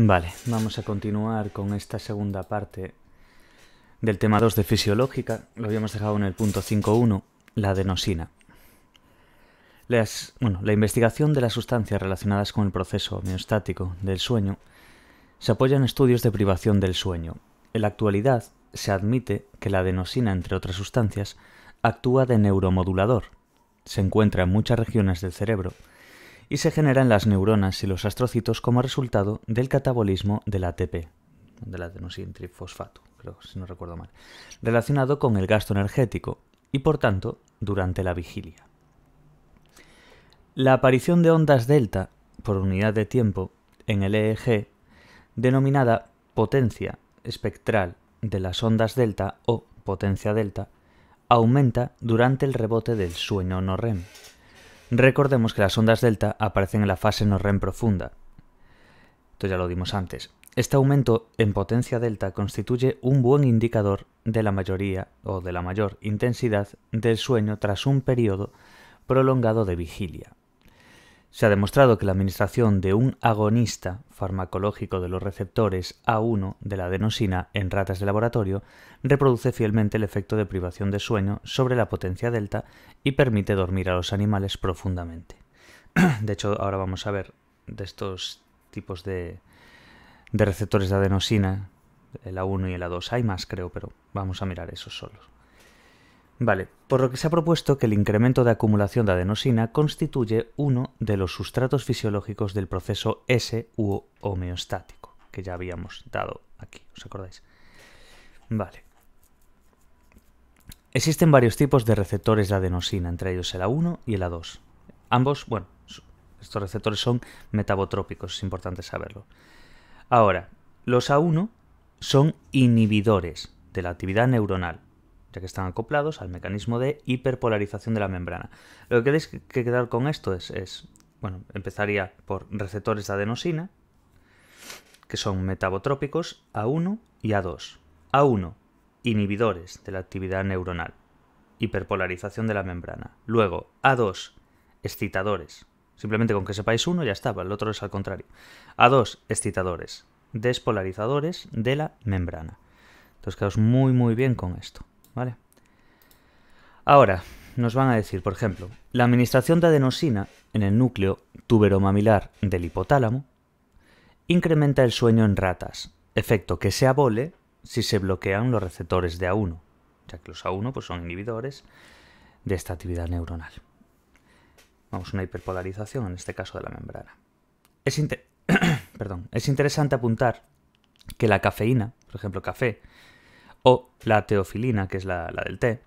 Vale, vamos a continuar con esta segunda parte del tema 2 de fisiológica. Lo habíamos dejado en el punto 5.1, la adenosina. la investigación de las sustancias relacionadas con el proceso homeostático del sueño se apoya en estudios de privación del sueño. En la actualidad se admite que la adenosina, entre otras sustancias, actúa de neuromodulador. Se encuentra en muchas regiones del cerebro y se generan las neuronas y los astrocitos como resultado del catabolismo del ATP, del la trifosfato, creo, si no recuerdo mal, relacionado con el gasto energético y por tanto durante la vigilia. La aparición de ondas delta por unidad de tiempo en el EEG, denominada potencia espectral de las ondas delta o potencia delta, aumenta durante el rebote del sueño no REM, Recordemos que las ondas delta aparecen en la fase no REM profunda. Esto ya lo dimos antes. Este aumento en potencia delta constituye un buen indicador de la mayoría o de la mayor intensidad del sueño tras un periodo prolongado de vigilia. Se ha demostrado que la administración de un agonista farmacológico de los receptores A1 de la adenosina en ratas de laboratorio reproduce fielmente el efecto de privación de sueño sobre la potencia delta y permite dormir a los animales profundamente. De hecho, ahora vamos a ver de estos tipos de, receptores de adenosina, el A1 y el A2, hay más creo, pero vamos a mirar esos solos. Vale, por lo que se ha propuesto que el incremento de acumulación de adenosina constituye uno de los sustratos fisiológicos del proceso S u homeostático, que ya habíamos dado aquí, ¿os acordáis? Vale. Existen varios tipos de receptores de adenosina, entre ellos el A1 y el A2. Ambos, bueno, estos receptores son metabotrópicos, es importante saberlo. Ahora, los A1 son inhibidores de la actividad neuronal ya que están acoplados al mecanismo de hiperpolarización de la membrana. Lo que tenéis que quedar con esto es, es, bueno, empezaría por receptores de adenosina, que son metabotrópicos A1 y A2. A1, inhibidores de la actividad neuronal, hiperpolarización de la membrana. Luego, A2, excitadores. Simplemente con que sepáis uno ya estaba, el otro es al contrario. A2, excitadores, despolarizadores de la membrana. Entonces quedaos muy muy bien con esto. Ahora, nos van a decir, por ejemplo, la administración de adenosina en el núcleo tuberomamilar del hipotálamo incrementa el sueño en ratas, efecto que se abole si se bloquean los receptores de A1, ya que los A1 pues, son inhibidores de esta actividad neuronal. Vamos, una hiperpolarización en este caso de la membrana. Es, Perdón. es interesante apuntar que la cafeína, por ejemplo, café, o la teofilina, que es la, del té,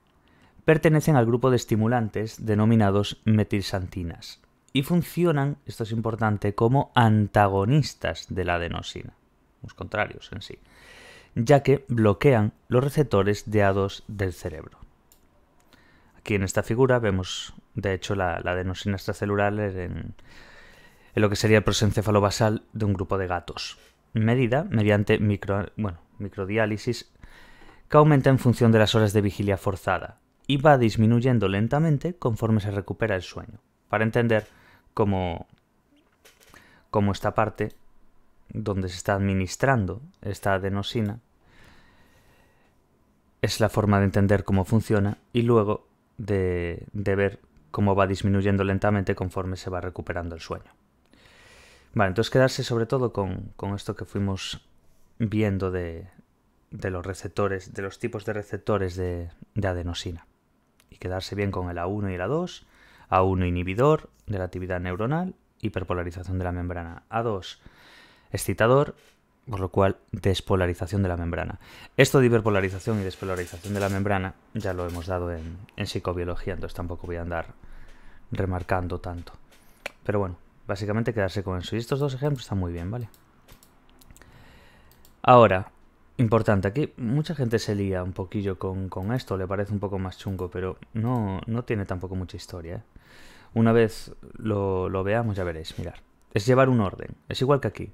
pertenecen al grupo de estimulantes denominados metilsantinas y funcionan, esto es importante, como antagonistas de la adenosina, los contrarios en sí, ya que bloquean los receptores de a del cerebro. Aquí en esta figura vemos, de hecho, la, adenosina extracelular en, lo que sería el prosencéfalo basal de un grupo de gatos, medida mediante micro, bueno, microdiálisis que aumenta en función de las horas de vigilia forzada y va disminuyendo lentamente conforme se recupera el sueño. Para entender cómo, cómo esta parte donde se está administrando esta adenosina es la forma de entender cómo funciona y luego de, de, ver cómo va disminuyendo lentamente conforme se va recuperando el sueño. Vale, entonces quedarse sobre todo con, con esto que fuimos viendo de, de los receptores, de los tipos de receptores de, adenosina. Y quedarse bien con el A1 y el A2, A1 inhibidor de la actividad neuronal, hiperpolarización de la membrana, A2 excitador, por lo cual despolarización de la membrana. Esto de hiperpolarización y despolarización de la membrana ya lo hemos dado en, en psicobiología, entonces tampoco voy a andar remarcando tanto. Pero bueno, básicamente quedarse con eso. Y estos dos ejemplos están muy bien, ¿vale? Ahora, Importante, aquí mucha gente se lía un poquillo con, esto, le parece un poco más chungo, pero no, no tiene tampoco mucha historia. ¿eh? Una vez lo, lo, veamos ya veréis, mirar. Es llevar un orden, es igual que aquí.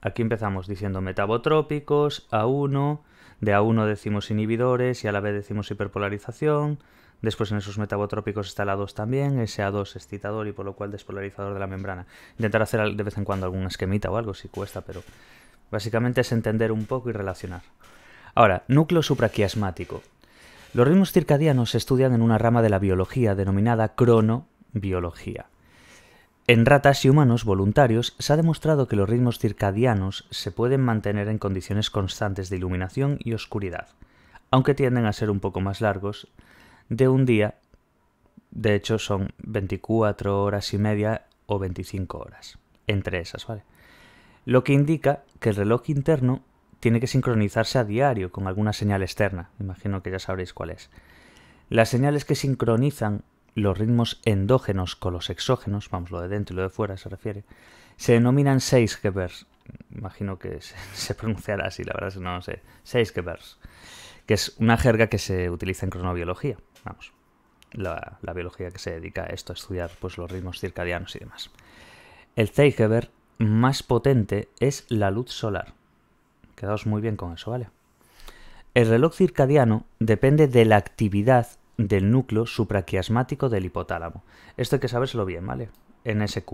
Aquí empezamos diciendo metabotrópicos, A1, de A1 decimos inhibidores y a la B decimos hiperpolarización. Después en esos metabotrópicos está el A2 también, ese A2 excitador y por lo cual despolarizador de la membrana. Intentar hacer de vez en cuando alguna esquemita o algo si cuesta, pero Básicamente es entender un poco y relacionar. Ahora, núcleo supraquiasmático. Los ritmos circadianos se estudian en una rama de la biología denominada cronobiología. En ratas y humanos voluntarios se ha demostrado que los ritmos circadianos se pueden mantener en condiciones constantes de iluminación y oscuridad, aunque tienden a ser un poco más largos, de un día, de hecho son 24 horas y media o 25 horas, entre esas, ¿vale? lo que indica que el reloj interno tiene que sincronizarse a diario con alguna señal externa. Imagino que ya sabréis cuál es. Las señales que sincronizan los ritmos endógenos con los exógenos, vamos, lo de dentro y lo de fuera se refiere, se denominan 6 Imagino que se, pronunciará así, la verdad es que no lo sé. 6 que es una jerga que se utiliza en cronobiología, vamos, la, biología que se dedica a esto, a estudiar pues, los ritmos circadianos y demás. El Zeigeber más potente es la luz solar. Quedaos muy bien con eso, ¿vale? El reloj circadiano depende de la actividad del núcleo supraquiasmático del hipotálamo. Esto hay que sabérselo bien, ¿vale? NSQ,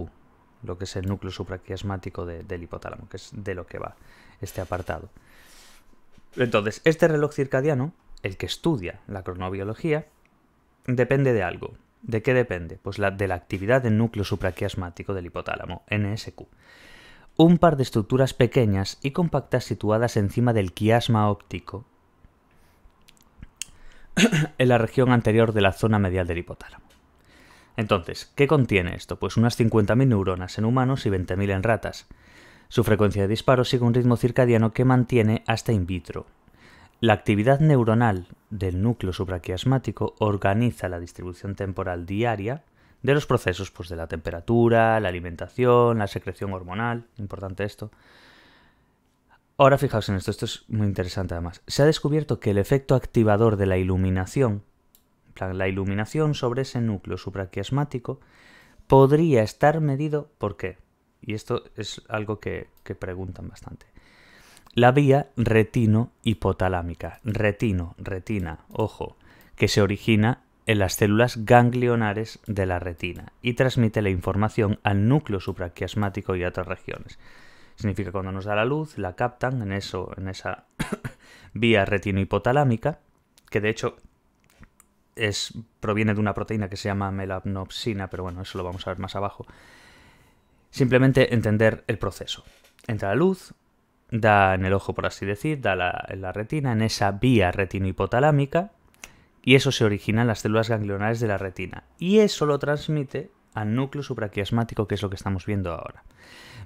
lo que es el núcleo supraquiasmático del hipotálamo, que es de lo que va este apartado. Entonces, este reloj circadiano, el que estudia la cronobiología, depende de algo. ¿De qué depende? Pues la, de la actividad del núcleo supraquiasmático del hipotálamo, NSQ. Un par de estructuras pequeñas y compactas situadas encima del quiasma óptico en la región anterior de la zona medial del hipotálamo. Entonces, ¿qué contiene esto? Pues unas 50.000 neuronas en humanos y 20.000 en ratas. Su frecuencia de disparo sigue un ritmo circadiano que mantiene hasta in vitro, la actividad neuronal del núcleo supraquiasmático organiza la distribución temporal diaria de los procesos pues, de la temperatura, la alimentación, la secreción hormonal, importante esto. Ahora fijaos en esto, esto es muy interesante además. Se ha descubierto que el efecto activador de la iluminación, la iluminación sobre ese núcleo supraquiasmático, podría estar medido por qué. Y esto es algo que preguntan bastante la vía retino-hipotalámica. Retino, retina, ojo, que se origina en las células ganglionares de la retina y transmite la información al núcleo supraquiasmático y a otras regiones. Significa que cuando nos da la luz, la captan en, eso, en esa vía retino-hipotalámica, que de hecho es, proviene de una proteína que se llama melanopsina, pero bueno, eso lo vamos a ver más abajo. Simplemente entender el proceso. Entra la luz, da en el ojo, por así decir, da en la retina, en esa vía retinohipotalámica, y eso se origina en las células ganglionares de la retina. Y eso lo transmite al núcleo supraquiasmático, que es lo que estamos viendo ahora.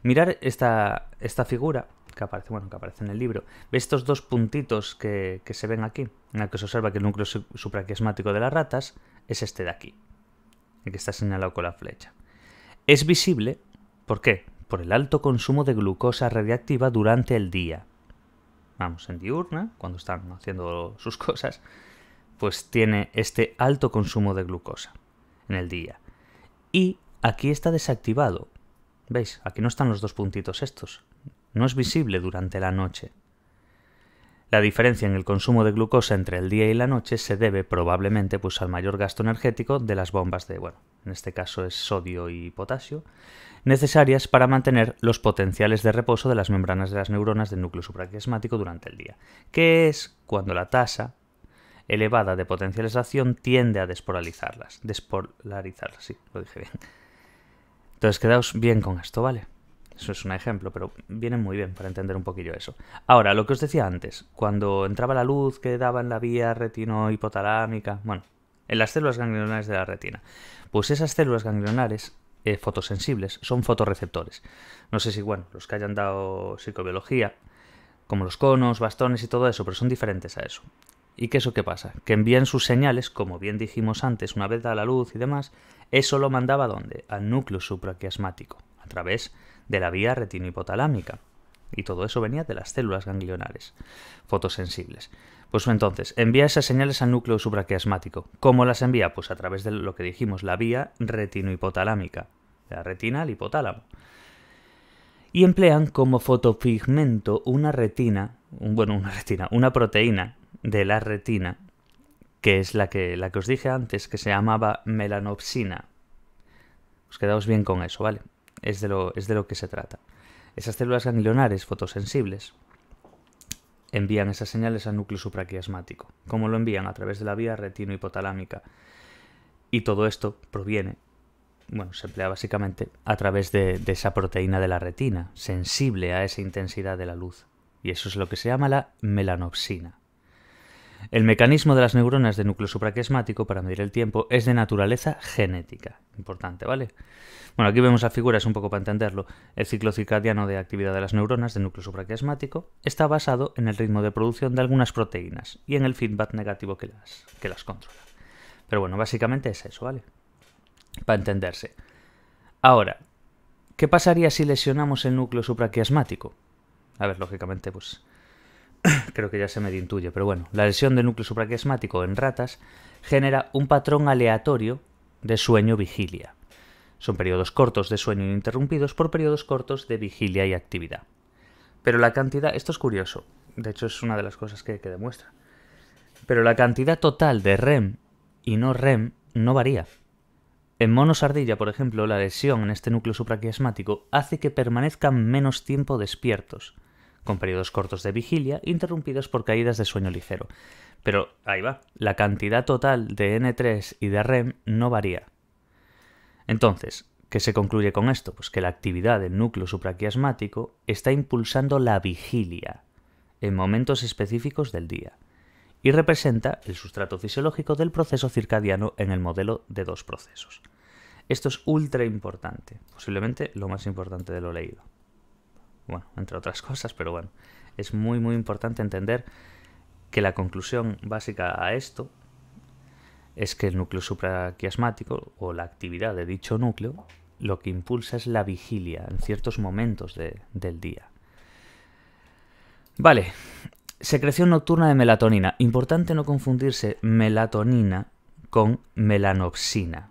Mirar esta, esta figura que aparece, bueno, que aparece en el libro. ve estos dos puntitos que, que se ven aquí? En el que se observa que el núcleo supraquiasmático de las ratas es este de aquí, el que está señalado con la flecha. Es visible, ¿por qué? por el alto consumo de glucosa radiactiva durante el día. Vamos, en diurna, cuando están haciendo sus cosas, pues tiene este alto consumo de glucosa en el día. Y aquí está desactivado. ¿Veis? Aquí no están los dos puntitos estos. No es visible durante la noche. La diferencia en el consumo de glucosa entre el día y la noche se debe probablemente pues, al mayor gasto energético de las bombas de, bueno, en este caso es sodio y potasio, necesarias para mantener los potenciales de reposo de las membranas de las neuronas del núcleo supraquiasmático durante el día, que es cuando la tasa elevada de potencialización tiende a despolarizarlas. Despolarizarlas, sí, lo dije bien. Entonces quedaos bien con esto, ¿vale? Eso es un ejemplo, pero viene muy bien para entender un poquillo eso. Ahora, lo que os decía antes, cuando entraba la luz que daba en la vía retino-hipotalámica, bueno, en las células ganglionares de la retina, pues esas células ganglionares eh, fotosensibles son fotorreceptores. No sé si, bueno, los que hayan dado psicobiología, como los conos, bastones y todo eso, pero son diferentes a eso. ¿Y qué es lo que pasa? Que envían sus señales, como bien dijimos antes, una vez da la luz y demás, eso lo mandaba a dónde? Al núcleo supraquiasmático a través de la vía retinohipotalámica. Y todo eso venía de las células ganglionares fotosensibles. Pues entonces, envía esas señales al núcleo supraquiasmático. ¿Cómo las envía? Pues a través de lo que dijimos, la vía retinohipotalámica, de la retina al hipotálamo. Y emplean como fotopigmento una retina, bueno, una retina, una proteína de la retina, que es la que, la que os dije antes, que se llamaba melanopsina. Os quedaos bien con eso, ¿vale? Es de lo, que se trata. Esas células ganglionares fotosensibles envían esas señales al núcleo supraquiasmático. ¿Cómo lo envían? A través de la vía retino Y todo esto proviene, bueno, se emplea básicamente a través de, de, esa proteína de la retina, sensible a esa intensidad de la luz. Y eso es lo que se llama la melanopsina. El mecanismo de las neuronas de núcleo supraquiasmático para medir el tiempo es de naturaleza genética. Importante, ¿vale? Bueno, aquí vemos a figuras un poco para entenderlo. El ciclo circadiano de actividad de las neuronas de núcleo supraquiasmático está basado en el ritmo de producción de algunas proteínas y en el feedback negativo que las, que las controla. Pero bueno, básicamente es eso, ¿vale? Para entenderse. Ahora, ¿qué pasaría si lesionamos el núcleo supraquiasmático? A ver, lógicamente, pues creo que ya se me intuye, pero bueno, la lesión del núcleo supraquiasmático en ratas genera un patrón aleatorio de sueño-vigilia. Son periodos cortos de sueño interrumpidos por periodos cortos de vigilia y actividad. Pero la cantidad, esto es curioso, de hecho es una de las cosas que, que demuestra, pero la cantidad total de REM y no REM no varía. En monos ardilla, por ejemplo, la lesión en este núcleo supraquiasmático hace que permanezcan menos tiempo despiertos, con periodos cortos de vigilia interrumpidos por caídas de sueño ligero. Pero ahí va, la cantidad total de N3 y de REM no varía. Entonces, ¿qué se concluye con esto? Pues que la actividad del núcleo supraquiasmático está impulsando la vigilia en momentos específicos del día y representa el sustrato fisiológico del proceso circadiano en el modelo de dos procesos. Esto es ultra importante, posiblemente lo más importante de lo leído bueno, entre otras cosas, pero bueno, es muy muy importante entender que la conclusión básica a esto es que el núcleo supraquiasmático o la actividad de dicho núcleo lo que impulsa es la vigilia en ciertos momentos del día. Vale, secreción nocturna de melatonina. Importante no confundirse melatonina con melanopsina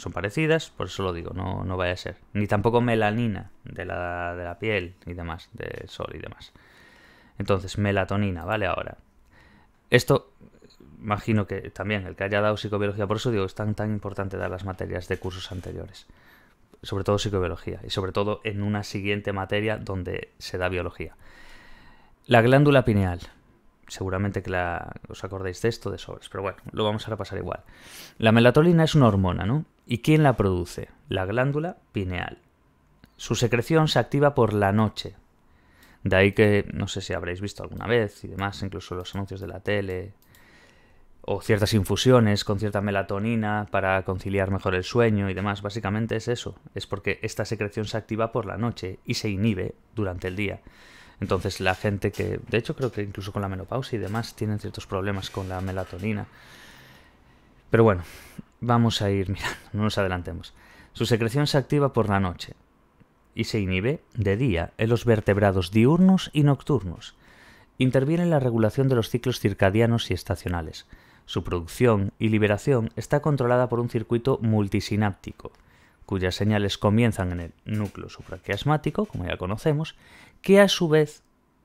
son parecidas, por eso lo digo, no, no vaya a ser. Ni tampoco melanina de la, de la piel y demás, del sol y demás. Entonces, melatonina, ¿vale? Ahora, esto imagino que también el que haya dado psicobiología, por eso digo, es tan, tan importante dar las materias de cursos anteriores, sobre todo psicobiología, y sobre todo en una siguiente materia donde se da biología. La glándula pineal, seguramente que os acordáis de esto de sobres, pero bueno, lo vamos a repasar igual. La melatonina es una hormona, ¿no? ¿Y quién la produce? La glándula pineal. Su secreción se activa por la noche. De ahí que, no sé si habréis visto alguna vez y demás, incluso los anuncios de la tele, o ciertas infusiones con cierta melatonina para conciliar mejor el sueño y demás. Básicamente es eso, es porque esta secreción se activa por la noche y se inhibe durante el día. Entonces la gente que, de hecho creo que incluso con la menopausia y demás, tienen ciertos problemas con la melatonina. Pero bueno, vamos a ir mirando, no nos adelantemos. Su secreción se activa por la noche y se inhibe de día en los vertebrados diurnos y nocturnos. Interviene en la regulación de los ciclos circadianos y estacionales. Su producción y liberación está controlada por un circuito multisináptico, cuyas señales comienzan en el núcleo supraquiasmático, como ya conocemos, que a su vez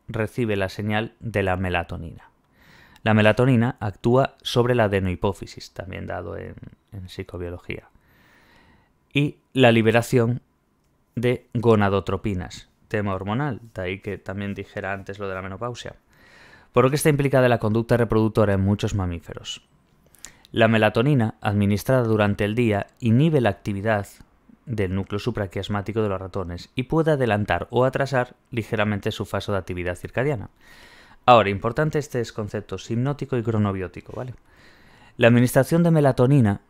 recibe la señal de la melatonina. La melatonina actúa sobre la adenohipófisis, también dado en, psicobiología, y la liberación de gonadotropinas, tema hormonal, de ahí que también dijera antes lo de la menopausia, por lo que está implicada la conducta reproductora en muchos mamíferos. La melatonina, administrada durante el día, inhibe la actividad del núcleo supraquiasmático de los ratones y puede adelantar o atrasar ligeramente su fase de actividad circadiana. Ahora, importante este es concepto hipnótico y cronobiótico, ¿vale? La administración de melatonina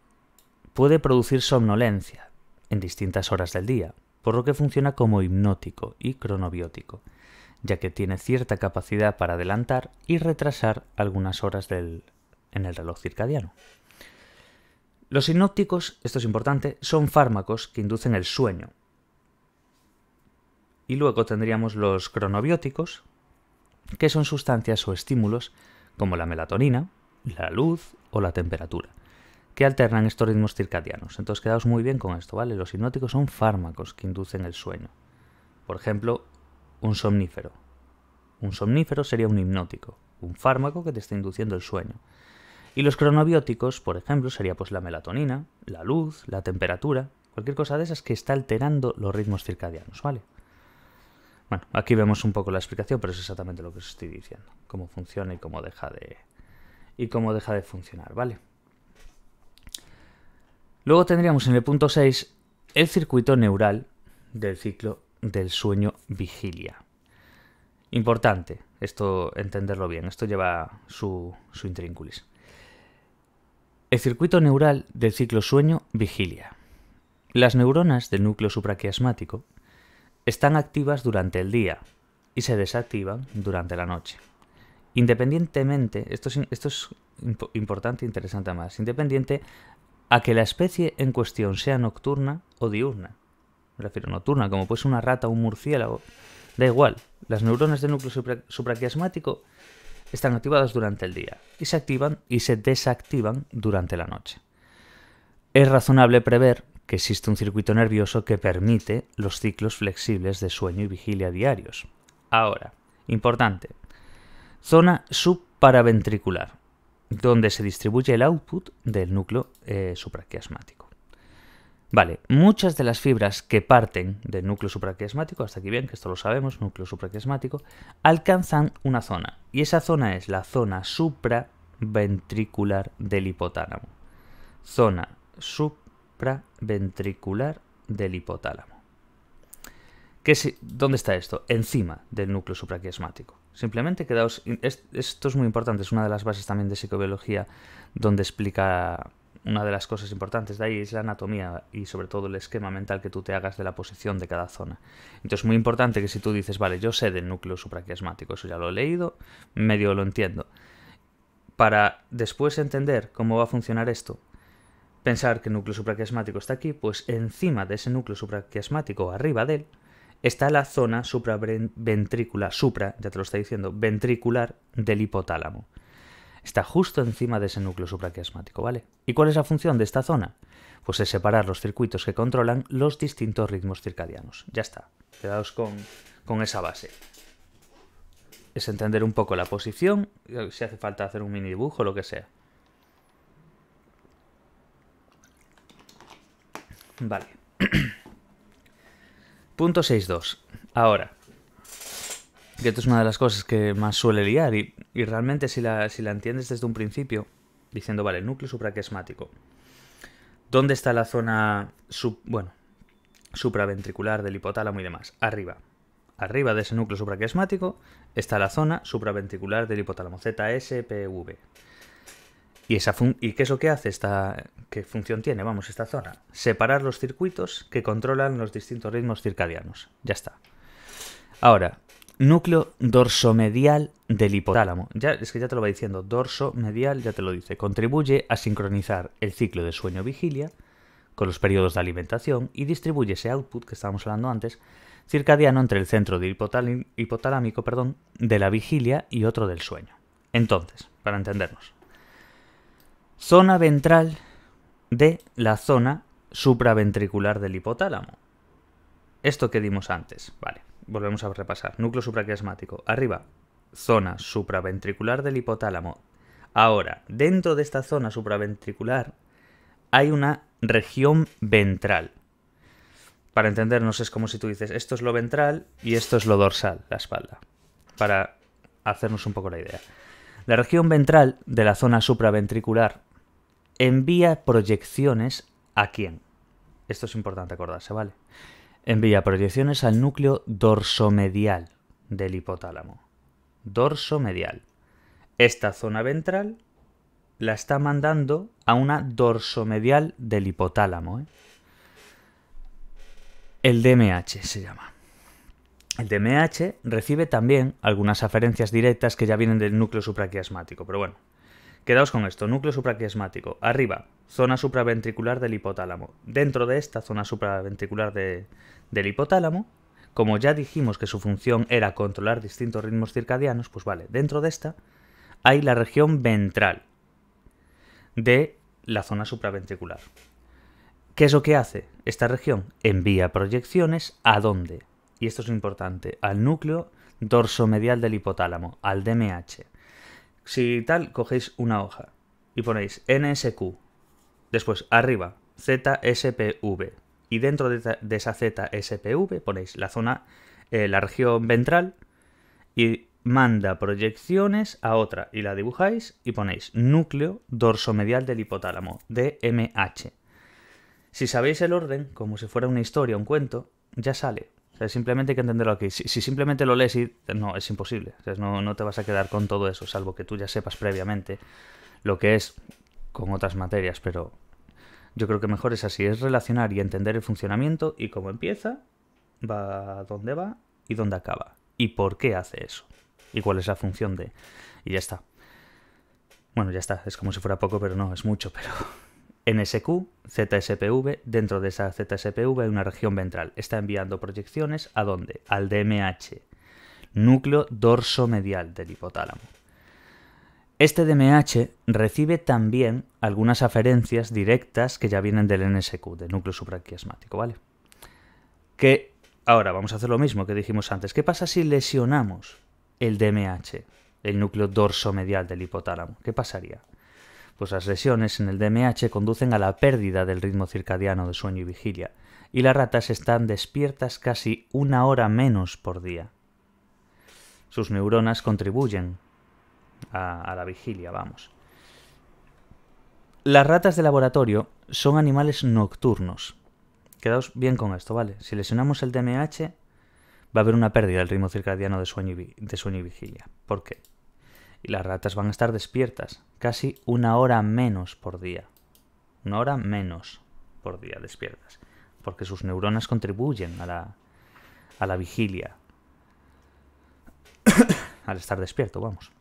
puede producir somnolencia en distintas horas del día, por lo que funciona como hipnótico y cronobiótico, ya que tiene cierta capacidad para adelantar y retrasar algunas horas del, en el reloj circadiano. Los hipnóticos, esto es importante, son fármacos que inducen el sueño. Y luego tendríamos los cronobióticos, que son sustancias o estímulos como la melatonina, la luz o la temperatura, que alternan estos ritmos circadianos. Entonces quedaos muy bien con esto, ¿vale? Los hipnóticos son fármacos que inducen el sueño. Por ejemplo, un somnífero. Un somnífero sería un hipnótico, un fármaco que te está induciendo el sueño. Y los cronobióticos, por ejemplo, sería pues la melatonina, la luz, la temperatura, cualquier cosa de esas que está alterando los ritmos circadianos, ¿vale? Bueno, aquí vemos un poco la explicación, pero es exactamente lo que os estoy diciendo, cómo funciona y cómo deja de y cómo deja de funcionar, ¿vale? Luego tendríamos en el punto 6 el circuito neural del ciclo del sueño vigilia. Importante, esto entenderlo bien, esto lleva su, su intrínculis. El circuito neural del ciclo sueño-vigilia. Las neuronas del núcleo supraquiasmático están activas durante el día y se desactivan durante la noche. Independientemente, esto es, importante e interesante más, independiente a que la especie en cuestión sea nocturna o diurna. Me refiero a nocturna, como puede ser una rata o un murciélago. Da igual, las neuronas del núcleo supraquiasmático están activadas durante el día y se activan y se desactivan durante la noche. Es razonable prever que existe un circuito nervioso que permite los ciclos flexibles de sueño y vigilia diarios. Ahora, importante, zona subparaventricular, donde se distribuye el output del núcleo eh, supraquiasmático. Vale, muchas de las fibras que parten del núcleo supraquiasmático, hasta aquí bien, que esto lo sabemos, núcleo supraquiasmático, alcanzan una zona. Y esa zona es la zona supraventricular del hipotálamo. Zona supraventricular del hipotálamo. ¿Dónde está esto? Encima del núcleo supraquiasmático. Simplemente quedaos... Esto es muy importante, es una de las bases también de psicobiología donde explica una de las cosas importantes de ahí es la anatomía y sobre todo el esquema mental que tú te hagas de la posición de cada zona. Entonces, es muy importante que si tú dices, vale, yo sé del núcleo supraquiasmático, eso ya lo he leído, medio lo entiendo. Para después entender cómo va a funcionar esto, pensar que el núcleo supraquiasmático está aquí, pues encima de ese núcleo supraquiasmático, arriba de él, está la zona supraventricular, supra, ya te lo estoy diciendo, ventricular del hipotálamo está justo encima de ese núcleo supraquiasmático, ¿vale? ¿Y cuál es la función de esta zona? Pues es separar los circuitos que controlan los distintos ritmos circadianos. Ya está, quedaos con, con esa base. Es entender un poco la posición, eh, si hace falta hacer un mini dibujo o lo que sea. Vale. Punto 6.2. Ahora, que esto es una de las cosas que más suele liar y, realmente si la, entiendes desde un principio, diciendo, vale, el núcleo supraquiasmático. ¿Dónde está la zona sub, bueno, supraventricular del hipotálamo y demás? Arriba. Arriba de ese núcleo supraquiasmático está la zona supraventricular del hipotálamo, ZSPV. ¿Y, esa ¿Y qué es lo que hace esta... qué función tiene, vamos, esta zona? Separar los circuitos que controlan los distintos ritmos circadianos. Ya está. Ahora, núcleo dorsomedial del hipotálamo. Ya, es que ya te lo va diciendo, dorso medial ya te lo dice. Contribuye a sincronizar el ciclo de sueño-vigilia con los periodos de alimentación y distribuye ese output que estábamos hablando antes circadiano entre el centro hipotalámico perdón, de la vigilia y otro del sueño. Entonces, para entendernos, zona ventral de la zona supraventricular del hipotálamo. Esto que dimos antes, vale. Volvemos a repasar. Núcleo supraquiasmático. Arriba, zona supraventricular del hipotálamo. Ahora, dentro de esta zona supraventricular hay una región ventral. Para entendernos es como si tú dices, esto es lo ventral y esto es lo dorsal, la espalda. Para hacernos un poco la idea. La región ventral de la zona supraventricular envía proyecciones a quién. Esto es importante acordarse, ¿vale? Envía proyecciones al núcleo dorsomedial del hipotálamo. Dorsomedial. Esta zona ventral la está mandando a una dorsomedial del hipotálamo. ¿eh? El DMH se llama. El DMH recibe también algunas aferencias directas que ya vienen del núcleo supraquiasmático, pero bueno. Quedaos con esto, núcleo supraquiasmático. Arriba, zona supraventricular del hipotálamo. Dentro de esta zona supraventricular de, del hipotálamo, como ya dijimos que su función era controlar distintos ritmos circadianos, pues vale, dentro de esta hay la región ventral de la zona supraventricular. ¿Qué es lo que hace esta región? Envía proyecciones a dónde? Y esto es importante, al núcleo dorsomedial del hipotálamo, al DMH. Si tal, cogéis una hoja y ponéis NSQ, después arriba ZSPV, y dentro de, esa ZSPV ponéis la zona, eh, la región ventral y manda proyecciones a otra y la dibujáis y ponéis núcleo dorsomedial del hipotálamo, DMH. Si sabéis el orden, como si fuera una historia, un cuento, ya sale. simplemente hay que entenderlo aquí. Si, simplemente lo lees y... No, es imposible. no, no te vas a quedar con todo eso, salvo que tú ya sepas previamente lo que es con otras materias, pero yo creo que mejor es así, es relacionar y entender el funcionamiento y cómo empieza, va dónde va y dónde acaba. Y por qué hace eso. Y cuál es la función de... Y ya está. Bueno, ya está, es como si fuera poco, pero no, es mucho, pero... NSQ, ZSPV, dentro de esa ZSPV hay una región ventral. Está enviando proyecciones a dónde? Al DMH, núcleo dorso medial del hipotálamo. Este DMH recibe también algunas aferencias directas que ya vienen del NSQ, del núcleo supraquiasmático, ¿vale? Que ahora vamos a hacer lo mismo que dijimos antes. ¿Qué pasa si lesionamos el DMH, el núcleo dorsomedial del hipotálamo? ¿Qué pasaría? Pues las lesiones en el DMH conducen a la pérdida del ritmo circadiano de sueño y vigilia, y las ratas están despiertas casi una hora menos por día. Sus neuronas contribuyen a, la vigilia, vamos. Las ratas de laboratorio son animales nocturnos. Quedaos bien con esto, ¿vale? Si lesionamos el DMH, va a haber una pérdida del ritmo circadiano de sueño y, de sueño y vigilia. ¿Por qué? Y las ratas van a estar despiertas casi una hora menos por día. Una hora menos por día despiertas. Porque sus neuronas contribuyen a la, a la vigilia. Al estar despierto, vamos.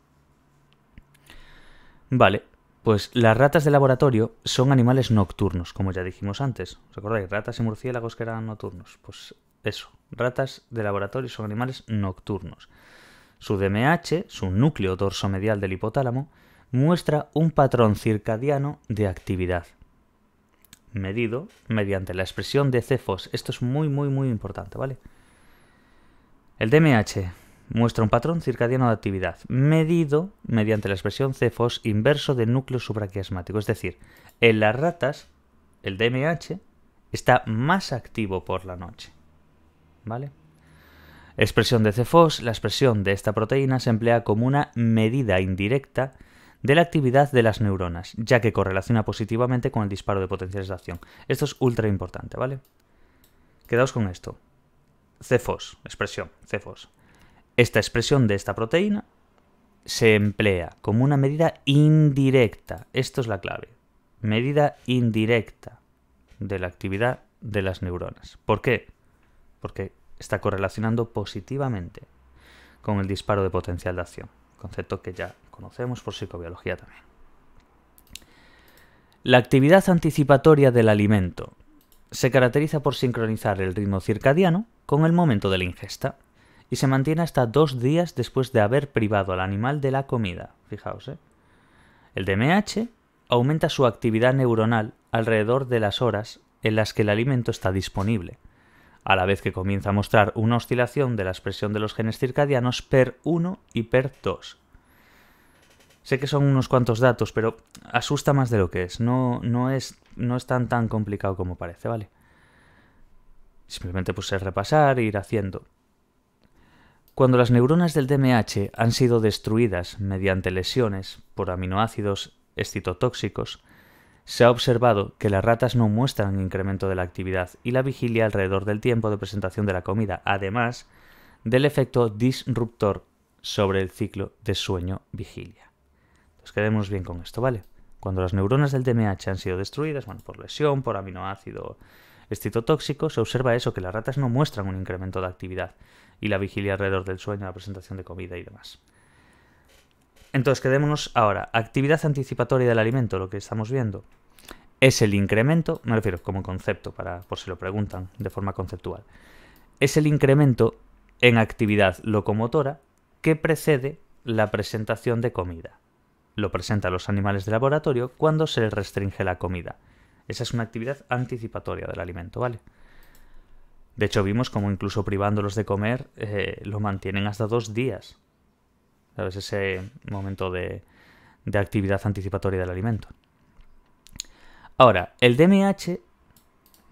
Vale, pues las ratas de laboratorio son animales nocturnos, como ya dijimos antes. ¿Os acordáis? Ratas y murciélagos que eran nocturnos. Pues eso, ratas de laboratorio son animales nocturnos. Su DMH, su núcleo dorsomedial del hipotálamo, muestra un patrón circadiano de actividad, medido mediante la expresión de cefos. Esto es muy, muy, muy importante, ¿vale? El DMH muestra un patrón circadiano de actividad, medido mediante la expresión cefos inverso del núcleo supraquiasmático. Es decir, en las ratas, el DMH está más activo por la noche. ¿Vale? Expresión de cefos, la expresión de esta proteína se emplea como una medida indirecta de la actividad de las neuronas, ya que correlaciona positivamente con el disparo de potenciales de acción. Esto es ultra importante, ¿vale? Quedaos con esto. Cefos, expresión, cefos. Esta expresión de esta proteína se emplea como una medida indirecta. Esto es la clave. Medida indirecta de la actividad de las neuronas. ¿Por qué? Porque está correlacionando positivamente con el disparo de potencial de acción, concepto que ya conocemos por psicobiología también. La actividad anticipatoria del alimento se caracteriza por sincronizar el ritmo circadiano con el momento de la ingesta y se mantiene hasta dos días después de haber privado al animal de la comida. Fijaos, ¿eh? El DMH aumenta su actividad neuronal alrededor de las horas en las que el alimento está disponible, a la vez que comienza a mostrar una oscilación de la expresión de los genes circadianos PER1 y PER2. Sé que son unos cuantos datos, pero asusta más de lo que es. No, no, es, no es tan tan complicado como parece, ¿vale? Simplemente pues es repasar e ir haciendo. Cuando las neuronas del DMH han sido destruidas mediante lesiones por aminoácidos excitotóxicos, se ha observado que las ratas no muestran incremento de la actividad y la vigilia alrededor del tiempo de presentación de la comida, además del efecto disruptor sobre el ciclo de sueño-vigilia. Entonces quedemos bien con esto, ¿vale? Cuando las neuronas del DMH han sido destruidas, bueno, por lesión, por aminoácido excitotóxico, se observa eso, que las ratas no muestran un incremento de actividad y la vigilia alrededor del sueño, la presentación de comida y demás. Entonces, quedémonos ahora. Actividad anticipatoria del alimento, lo que estamos viendo. Es el incremento, me refiero como concepto, para, por si lo preguntan de forma conceptual. Es el incremento en actividad locomotora que precede la presentación de comida. Lo presentan los animales de laboratorio cuando se les restringe la comida. Esa es una actividad anticipatoria del alimento, ¿vale? De hecho, vimos como incluso privándolos de comer, eh, lo mantienen hasta dos días. ¿Sabes? Ese momento de, actividad anticipatoria del alimento. Ahora, el DMH,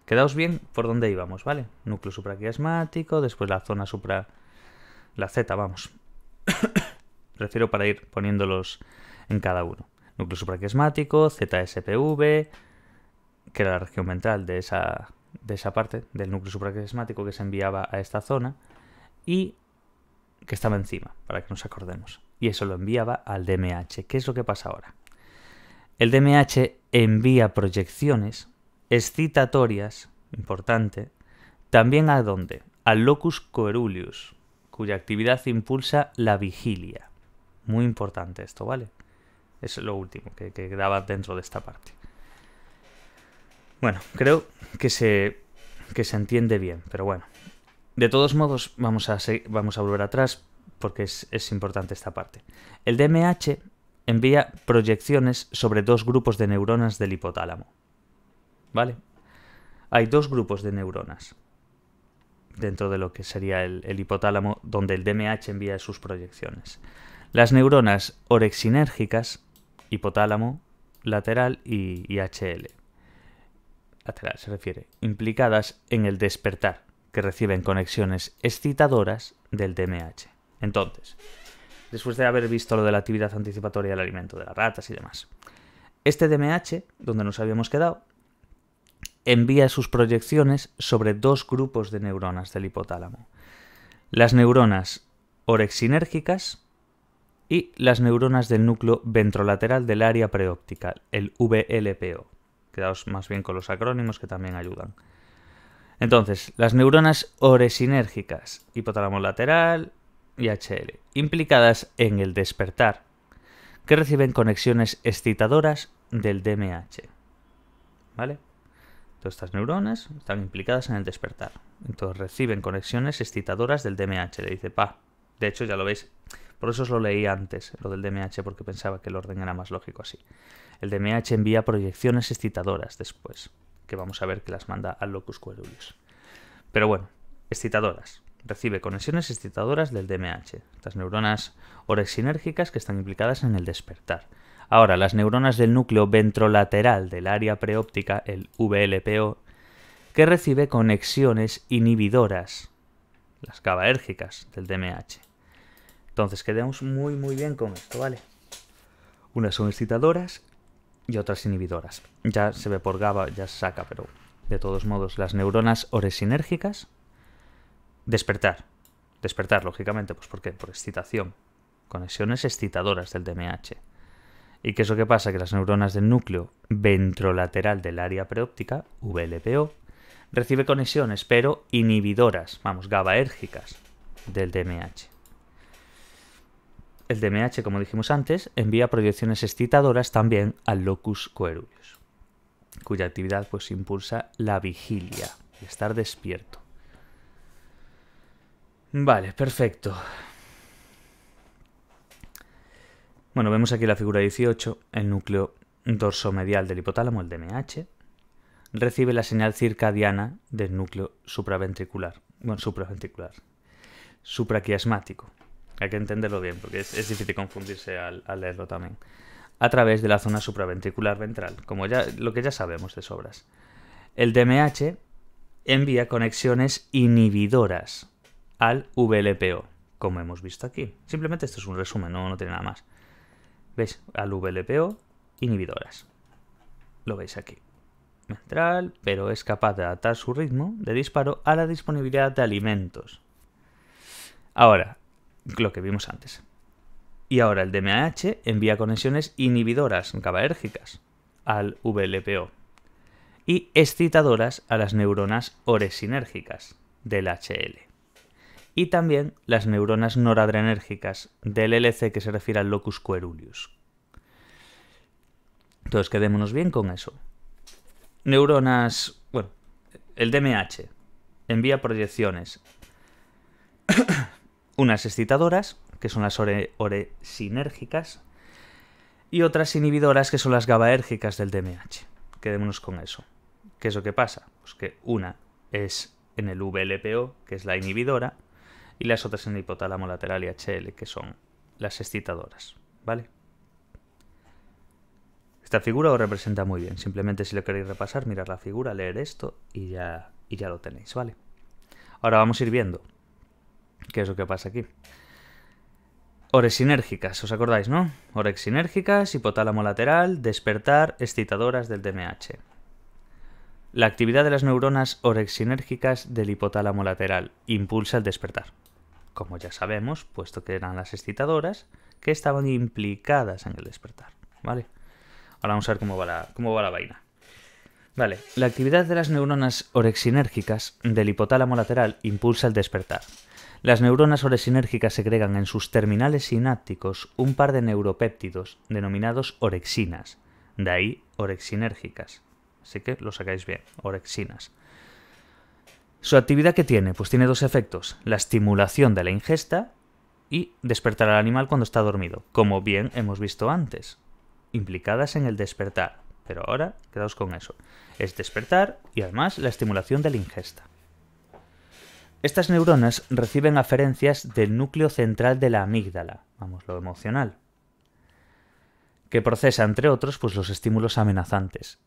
quedaos bien por dónde íbamos, ¿vale? Núcleo supraquiasmático, después la zona supra... la Z, vamos. Prefiero para ir poniéndolos en cada uno. Núcleo supraquiasmático, ZSPV, que era la región ventral de esa de esa parte del núcleo supraquiasmático que se enviaba a esta zona y que estaba encima, para que nos acordemos. Y eso lo enviaba al DMH. ¿Qué es lo que pasa ahora? El DMH envía proyecciones excitatorias, importante, también a dónde? Al locus coeruleus, cuya actividad impulsa la vigilia. Muy importante esto, ¿vale? Es lo último que quedaba dentro de esta parte. Bueno, creo que se, que se entiende bien, pero bueno. De todos modos, vamos a, vamos a volver atrás porque es, es importante esta parte. El DMH envía proyecciones sobre dos grupos de neuronas del hipotálamo. ¿Vale? Hay dos grupos de neuronas dentro de lo que sería el, hipotálamo, donde el DMH envía sus proyecciones. Las neuronas orexinérgicas, hipotálamo lateral y HL lateral se refiere, implicadas en el despertar, que reciben conexiones excitadoras del DMH. Entonces, después de haber visto lo de la actividad anticipatoria del alimento de las ratas y demás, este DMH, donde nos habíamos quedado, envía sus proyecciones sobre dos grupos de neuronas del hipotálamo. Las neuronas orexinérgicas y las neuronas del núcleo ventrolateral del área preóptica, el VLPO. Quedaos más bien con los acrónimos que también ayudan. Entonces, las neuronas oresinérgicas, hipotálamo lateral y HL, implicadas en el despertar, que reciben conexiones excitadoras del DMH. ¿Vale? Todas estas neuronas están implicadas en el despertar. Entonces reciben conexiones excitadoras del DMH, le dice PA. De hecho, ya lo veis, por eso os lo leí antes, lo del DMH, porque pensaba que el orden era más lógico así. El DMH envía proyecciones excitadoras después, que vamos a ver que las manda al locus coeruleus. Pero bueno, excitadoras. Recibe conexiones excitadoras del DMH, las neuronas orexinérgicas que están implicadas en el despertar. Ahora, las neuronas del núcleo ventrolateral del área preóptica, el VLPO, que recibe conexiones inhibidoras, las cavaérgicas del DMH. Entonces quedamos muy muy bien con esto, ¿vale? Unas son excitadoras y otras inhibidoras. Ya se ve por GABA, ya se saca, pero de todos modos, las neuronas oresinérgicas, despertar. Despertar, lógicamente, pues ¿por qué? Por excitación. Conexiones excitadoras del DMH. ¿Y qué es lo que pasa? Que las neuronas del núcleo ventrolateral del área preóptica, VLPO, recibe conexiones, pero inhibidoras, vamos, GABAérgicas del DMH el DMH, como dijimos antes, envía proyecciones excitadoras también al locus coeruleus, cuya actividad pues impulsa la vigilia, estar despierto. Vale, perfecto. Bueno, vemos aquí la figura 18, el núcleo dorsomedial del hipotálamo, el DMH, recibe la señal circadiana del núcleo supraventricular, bueno, supraventricular, supraquiasmático, hay que entenderlo bien, porque es, difícil confundirse al, leerlo también. A través de la zona supraventricular ventral, como ya lo que ya sabemos de sobras. El DMH envía conexiones inhibidoras al VLPO, como hemos visto aquí. Simplemente esto es un resumen, no, no tiene nada más. ¿Veis? Al VLPO, inhibidoras. Lo veis aquí ventral, pero es capaz de adaptar su ritmo de disparo a la disponibilidad de alimentos. Ahora, lo que vimos antes. Y ahora el DMH envía conexiones inhibidoras GABAérgicas al VLPO y excitadoras a las neuronas oresinérgicas del HL. Y también las neuronas noradrenérgicas del LC que se refiere al locus coeruleus. Entonces quedémonos bien con eso. Neuronas, bueno, el DMH envía proyecciones unas excitadoras, que son las oresinérgicas, y otras inhibidoras, que son las gabaérgicas del DMH. Quedémonos con eso. ¿Qué es lo que pasa? Pues que una es en el VLPO, que es la inhibidora, y las otras en el hipotálamo lateral y HL, que son las excitadoras. ¿Vale? Esta figura os representa muy bien. Simplemente si lo queréis repasar, mirar la figura, leer esto y ya, y ya lo tenéis, ¿vale? Ahora vamos a ir viendo ¿Qué es lo que pasa aquí? Oresinérgicas, ¿os acordáis, no? Orexinérgicas, hipotálamo lateral, despertar, excitadoras del DMH. La actividad de las neuronas orexinérgicas del hipotálamo lateral impulsa el despertar. Como ya sabemos, puesto que eran las excitadoras que estaban implicadas en el despertar. ¿Vale? Ahora vamos a ver cómo va la, cómo va la vaina. Vale, la actividad de las neuronas orexinérgicas del hipotálamo lateral impulsa el despertar. Las neuronas orexinérgicas segregan en sus terminales sinápticos un par de neuropéptidos denominados orexinas, de ahí orexinérgicas. Así que lo sacáis bien, orexinas. ¿Su actividad qué tiene? Pues tiene dos efectos, la estimulación de la ingesta y despertar al animal cuando está dormido, como bien hemos visto antes, implicadas en el despertar. Pero ahora, quedaos con eso. Es despertar y además la estimulación de la ingesta. Estas neuronas reciben aferencias del núcleo central de la amígdala, vamos, lo emocional, que procesa, entre otros, pues, los estímulos amenazantes.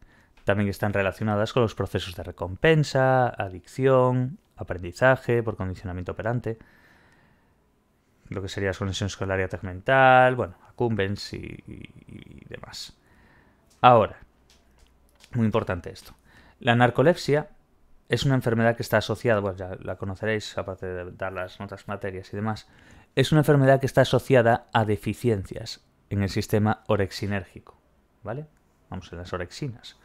También están relacionadas con los procesos de recompensa, adicción, aprendizaje por condicionamiento operante, lo que sería conexión escolar y área mental, bueno, accumbens y demás. Ahora, muy importante esto. La narcolepsia es una enfermedad que está asociada, bueno, ya la conoceréis, aparte de dar las notas materias y demás, es una enfermedad que está asociada a deficiencias en el sistema orexinérgico, ¿vale? Vamos, en las orexinas.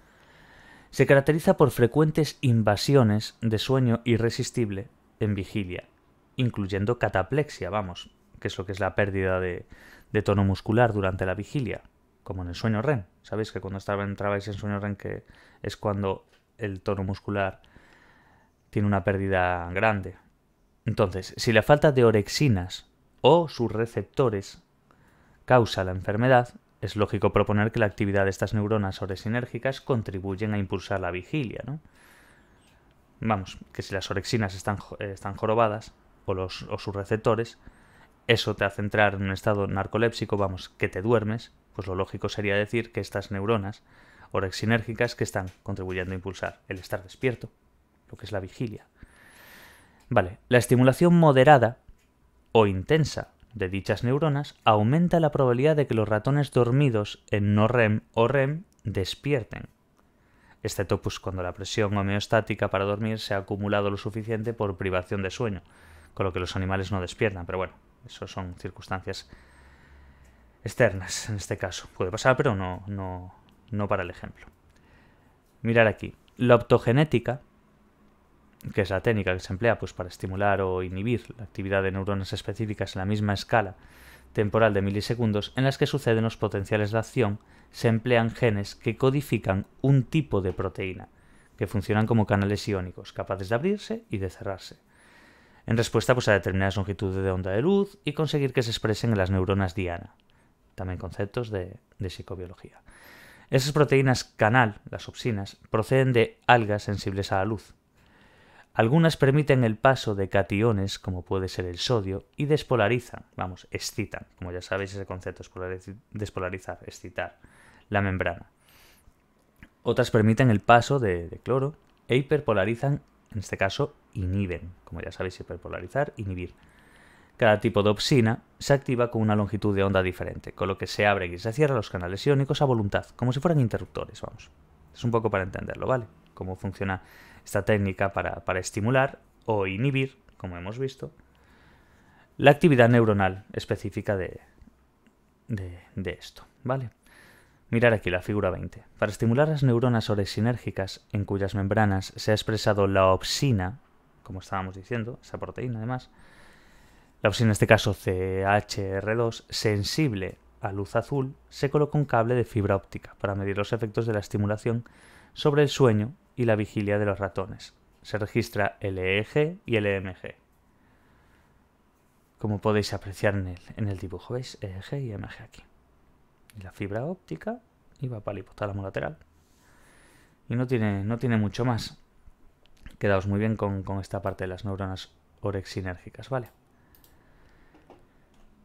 Se caracteriza por frecuentes invasiones de sueño irresistible en vigilia, incluyendo cataplexia, vamos, que es lo que es la pérdida de, tono muscular durante la vigilia, como en el sueño REM. Sabéis que cuando entrabais en sueño REM, que es cuando el tono muscular tiene una pérdida grande. Entonces, si la falta de orexinas o sus receptores causa la enfermedad, es lógico proponer que la actividad de estas neuronas orexinérgicas contribuyen a impulsar la vigilia, ¿no? Vamos, que si las orexinas están, están jorobadas o, los, sus receptores, eso te hace entrar en un estado narcolépsico, vamos, que te duermes, pues lo lógico sería decir que estas neuronas orexinérgicas que están contribuyendo a impulsar el estar despierto lo que es la vigilia. Vale, la estimulación moderada o intensa de dichas neuronas aumenta la probabilidad de que los ratones dormidos en no REM o REM despierten, excepto este cuando la presión homeostática para dormir se ha acumulado lo suficiente por privación de sueño, con lo que los animales no despiertan, pero bueno, eso son circunstancias externas en este caso. Puede pasar, pero no, no, no para el ejemplo. Mirar aquí. La optogenética que es la técnica que se emplea pues, para estimular o inhibir la actividad de neuronas específicas en la misma escala temporal de milisegundos en las que suceden los potenciales de acción, se emplean genes que codifican un tipo de proteína, que funcionan como canales iónicos, capaces de abrirse y de cerrarse, en respuesta pues, a determinadas longitudes de onda de luz y conseguir que se expresen en las neuronas diana, también conceptos de, de psicobiología. Esas proteínas canal, las opsinas, proceden de algas sensibles a la luz, algunas permiten el paso de cationes, como puede ser el sodio, y despolarizan, vamos, excitan, como ya sabéis ese concepto, despolarizar, excitar, la membrana. Otras permiten el paso de, cloro e hiperpolarizan, en este caso inhiben, como ya sabéis, hiperpolarizar, inhibir. Cada tipo de opsina se activa con una longitud de onda diferente, con lo que se abren y se cierran los canales iónicos a voluntad, como si fueran interruptores, vamos. Es un poco para entenderlo, ¿vale? cómo funciona esta técnica para, estimular o inhibir, como hemos visto, la actividad neuronal específica de, de, esto, ¿vale? Mirar aquí la figura 20. Para estimular las neuronas oresinérgicas en cuyas membranas se ha expresado la opsina, como estábamos diciendo, esa proteína además, la opsina en este caso CHR2, sensible a luz azul, se coloca un cable de fibra óptica para medir los efectos de la estimulación sobre el sueño y la vigilia de los ratones. Se registra el EEG y el EMG, Como podéis apreciar en el, dibujo, ¿veis? EEG y e MG aquí. Y la fibra óptica va para el hipotálamo lateral. Y no tiene, no tiene mucho más. Quedaos muy bien con, con esta parte de las neuronas orexinérgicas, ¿vale?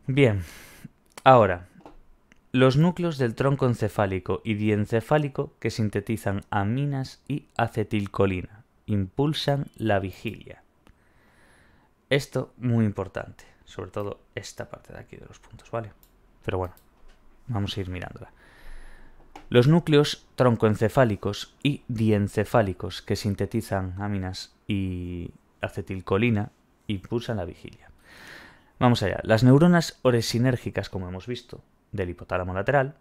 Bien, ahora, los núcleos del tronco encefálico y diencefálico que sintetizan aminas y acetilcolina impulsan la vigilia. Esto muy importante, sobre todo esta parte de aquí de los puntos, ¿vale? Pero bueno, vamos a ir mirándola. Los núcleos troncoencefálicos y diencefálicos que sintetizan aminas y acetilcolina impulsan la vigilia. Vamos allá. Las neuronas oresinérgicas, como hemos visto, del hipotálamo lateral,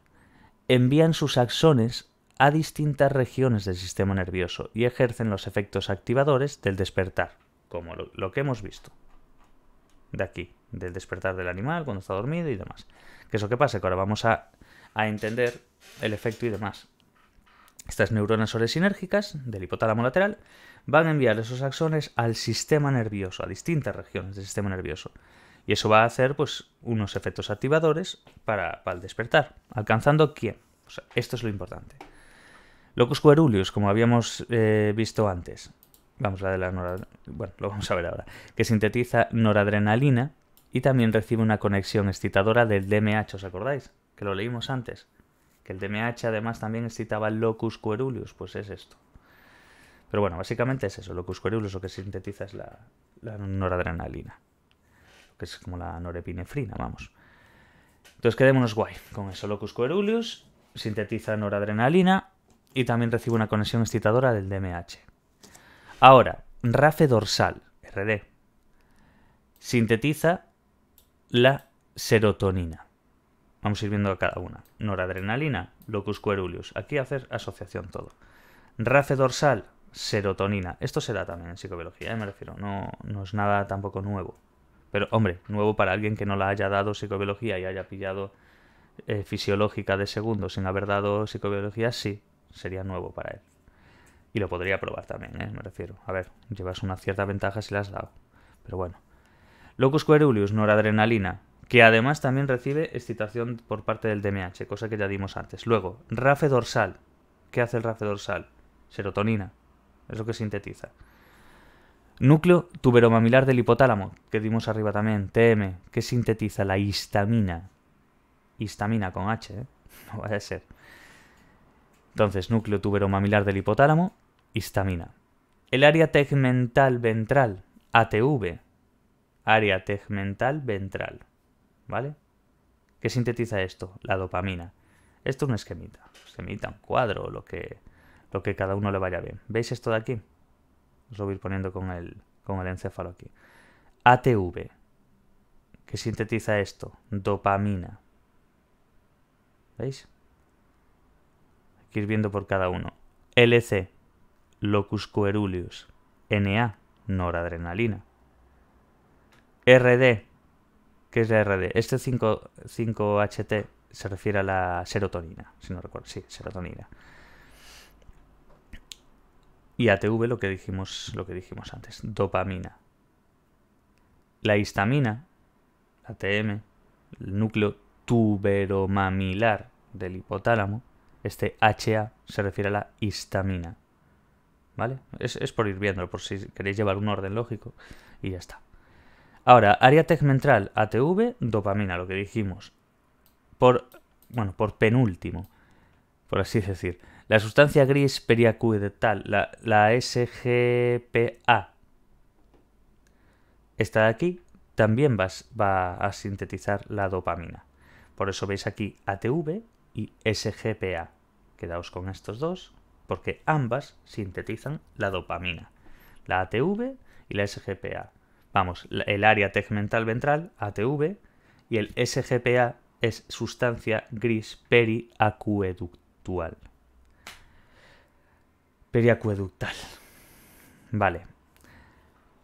envían sus axones a distintas regiones del sistema nervioso y ejercen los efectos activadores del despertar, como lo, que hemos visto de aquí, del despertar del animal cuando está dormido y demás. ¿Qué es lo que pasa? Que ahora vamos a, entender el efecto y demás. Estas neuronas oresinérgicas del hipotálamo lateral van a enviar esos axones al sistema nervioso, a distintas regiones del sistema nervioso. Y eso va a hacer pues, unos efectos activadores para, el despertar. ¿Alcanzando quién? esto es lo importante. Locus coeruleus, como habíamos eh, visto antes. Vamos, la de la Bueno, lo vamos a ver ahora. Que sintetiza noradrenalina y también recibe una conexión excitadora del DMH, ¿os acordáis? Que lo leímos antes. Que el DMH además también excitaba el locus coeruleus, pues es esto. Pero bueno, básicamente es eso, locus coeruleus lo que sintetiza es la noradrenalina que es como la norepinefrina, vamos. Entonces quedémonos guay con eso. Locus coeruleus sintetiza noradrenalina y también recibe una conexión excitadora del DMH. Ahora, RAFE dorsal, RD, sintetiza la serotonina. Vamos a ir viendo cada una. Noradrenalina, locus coeruleus. Aquí hacer asociación todo. RAFE dorsal, serotonina. Esto se da también en psicobiología, ¿eh? me refiero. No, no es nada tampoco nuevo. Pero, hombre, nuevo para alguien que no la haya dado psicobiología y haya pillado eh, fisiológica de segundo sin haber dado psicobiología, sí, sería nuevo para él. Y lo podría probar también, ¿eh? me refiero. A ver, llevas una cierta ventaja si la has dado. Pero bueno. Locus coeruleus, noradrenalina, que además también recibe excitación por parte del DMH, cosa que ya dimos antes. Luego, rafe dorsal. ¿Qué hace el rafe dorsal? Serotonina. Es lo que sintetiza. Núcleo tuberomamilar del hipotálamo, que dimos arriba también, TM, que sintetiza la histamina. Histamina con H, ¿eh? No vaya a ser. Entonces, núcleo tuberomamilar del hipotálamo, histamina. El área tegmental ventral, ATV. Área tegmental ventral, ¿vale? ¿Qué sintetiza esto? La dopamina. Esto es un esquemita, esquemita, un cuadro, lo que, lo que cada uno le vaya bien. ¿Veis esto de aquí? lo voy a ir poniendo con el, con el encéfalo aquí. ATV, que sintetiza esto, dopamina. ¿Veis? Hay que ir viendo por cada uno. LC, locus coeruleus. NA, noradrenalina. RD, ¿qué es la RD? Este 5HT se refiere a la serotonina, si no recuerdo. Sí, serotonina. Y ATV lo que dijimos, lo que dijimos antes, dopamina. La histamina, ATM, el núcleo tuberomamilar del hipotálamo, este HA se refiere a la histamina. ¿Vale? Es, por ir viéndolo, por si queréis llevar un orden lógico y ya está. Ahora, área tegmental, ATV, dopamina, lo que dijimos. Por, bueno, por penúltimo, por así decir. La sustancia gris periacueductal, la, SGPA, esta de aquí también va, va a sintetizar la dopamina. Por eso veis aquí ATV y SGPA. Quedaos con estos dos porque ambas sintetizan la dopamina. La ATV y la SGPA. Vamos, el área tegmental ventral, ATV, y el SGPA es sustancia gris periacueductual periacueductal. Vale.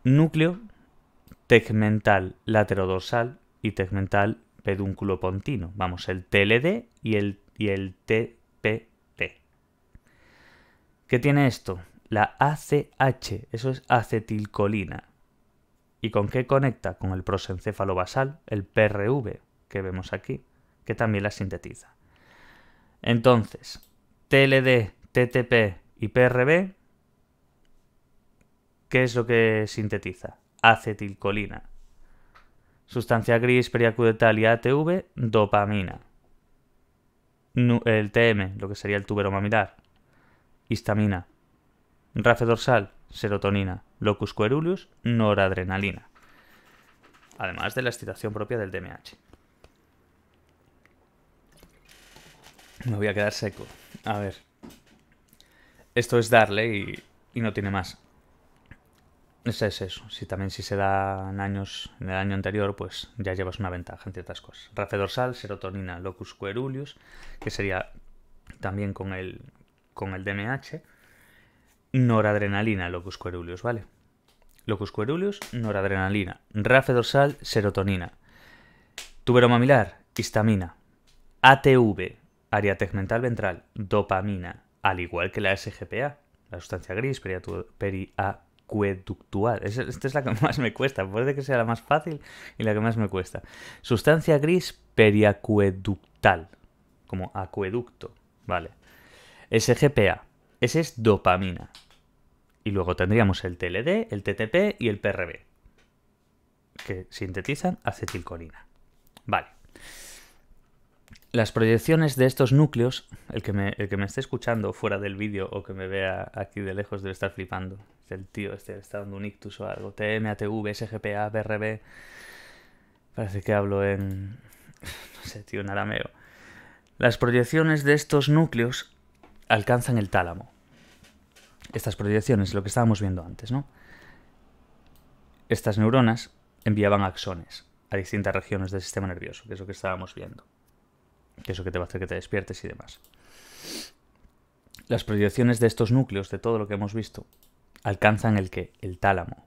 Núcleo tegmental laterodorsal y tegmental pedúnculo pontino. Vamos, el TLD y el, y el ¿Qué tiene esto? La ACH, eso es acetilcolina. ¿Y con qué conecta? Con el prosencéfalo basal, el PRV, que vemos aquí, que también la sintetiza. Entonces, TLD, TTP, PRB, ¿qué es lo que sintetiza? Acetilcolina. Sustancia gris periacudetal y ATV, dopamina. El TM, lo que sería el tubero mamilar. Histamina. Rafe dorsal, serotonina. Locus coeruleus, noradrenalina. Además de la excitación propia del DMH. Me voy a quedar seco. A ver. Esto es darle y, no tiene más. Eso es eso. Si también si se dan años en el año anterior, pues ya llevas una ventaja en otras cosas. Rafe dorsal, serotonina, locus coeruleus, que sería también con el, con el DMH. Noradrenalina, locus coeruleus, ¿vale? Locus coeruleus, noradrenalina. Rafe dorsal, serotonina. Tubero mamilar, histamina. ATV, área tegmental ventral, dopamina al igual que la SGPA, la sustancia gris periacueductual. Esta es la que más me cuesta, puede que sea la más fácil y la que más me cuesta. Sustancia gris periacueductal, como acueducto, ¿vale? SGPA, ese es dopamina. Y luego tendríamos el TLD, el TTP y el PRB, que sintetizan acetilcolina. Vale. Las proyecciones de estos núcleos, el que me, el que me esté escuchando fuera del vídeo o que me vea aquí de lejos debe estar flipando. El tío este está dando un ictus o algo. TM, ATV, SGPA, BRB. Parece que hablo en. No sé, tío, en arameo. Las proyecciones de estos núcleos alcanzan el tálamo. Estas proyecciones, lo que estábamos viendo antes, ¿no? Estas neuronas enviaban axones a distintas regiones del sistema nervioso, que es lo que estábamos viendo que eso que te va a hacer que te despiertes y demás. Las proyecciones de estos núcleos, de todo lo que hemos visto, alcanzan el que? El tálamo